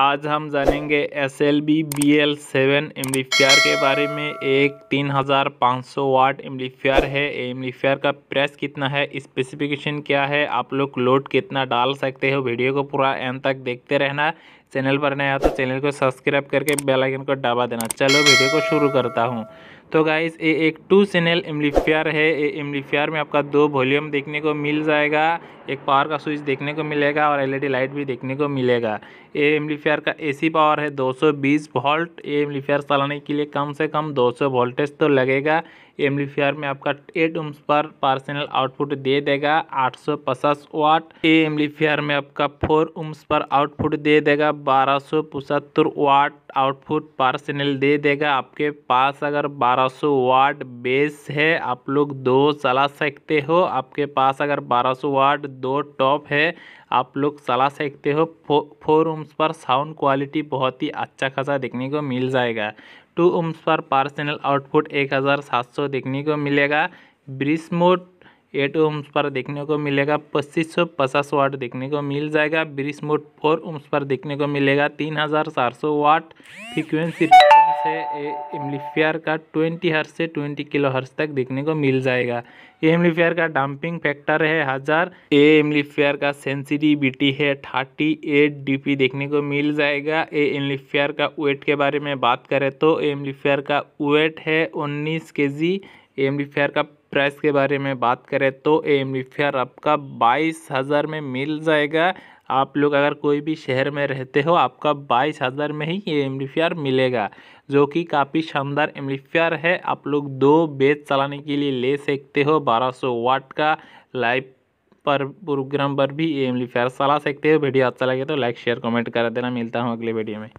आज हम जानेंगे S L B B L seven amplifier के बारे में एक तीन हज़ार पाँच सौ वाट एम्लीफियर है एम्लीफियर का प्रेस कितना है स्पेसिफिकेशन क्या है आप लोग लोड कितना डाल सकते हो वीडियो को पूरा एंड तक देखते रहना चैनल पर नया तो चैनल को सब्सक्राइब करके बेल आइकन को दबा देना चलो वीडियो को शुरू करता हूँ तो गाइज़ ये एक टू चैनल एम्लीफियर है ये एम्लीफियर में आपका दो वॉल्यूम देखने को मिल जाएगा एक पावर का स्विच देखने को मिलेगा और एलईडी लाइट e भी देखने को मिलेगा ये एम्लीफियर का एसी पावर है 220 वोल्ट ये एम्लीफियर चलाने के लिए कम से कम 200 वोल्टेज तो लगेगा एम्लीफियर में आपका एट उम्स पर पार्सनल आउटपुट दे देगा आठ वाट ए एम्लीफियर में आपका फोर उम्स पर आउटपुट दे देगा बारह वाट आउटपुट पार्सनल दे देगा आपके पास अगर बारह 1200 वाट बेस है आप लोग दो चला सकते हो आपके पास अगर 1200 वाट दो टॉप है आप लोग चला सकते हो फोर ओम्स पर साउंड क्वालिटी बहुत ही अच्छा खासा देखने को मिल जाएगा टू उम्स पर पार्सनल आउटपुट 1700 देखने को मिलेगा ब्रिज मोड एट उम्स पर देखने को मिलेगा पच्चीस सौ पचास वाट देखने को मिल जाएगा ब्रिज मोड फोर उम्स पर देखने को मिलेगा तीन हज़ार चार सौ वाट फ्रिक्वेंसी है एम्लीफियर का 20 हर्स से 20 किलो हर्स तक देखने को मिल जाएगा ये एम्लीफियर का डंपिंग फैक्टर है हज़ार ए एम्लीफियर का सेंसिटिविटी है 38 डीपी देखने को मिल जाएगा ए एम्लीफियर का वेट के बारे में बात करें तो एम्लीफियर का वेट है 19 जी एम्लीफियर का प्राइस के बारे में बात करें तो एम्लीफियर आपका बाईस हज़ार में मिल जाएगा आप लोग अगर कोई भी शहर में रहते हो आपका बाईस हज़ार में ही ये एम्पलीफायर मिलेगा जो कि काफ़ी शानदार एम्पलीफायर है आप लोग दो बेच चलाने के लिए ले सकते हो बारह सौ वाट का लाइव पर प्रोग्राम पर भी ये एम्पलीफायर चला सकते हो वीडियो अच्छा लगे तो लाइक शेयर कमेंट कर देना मिलता हूँ अगले वीडियो में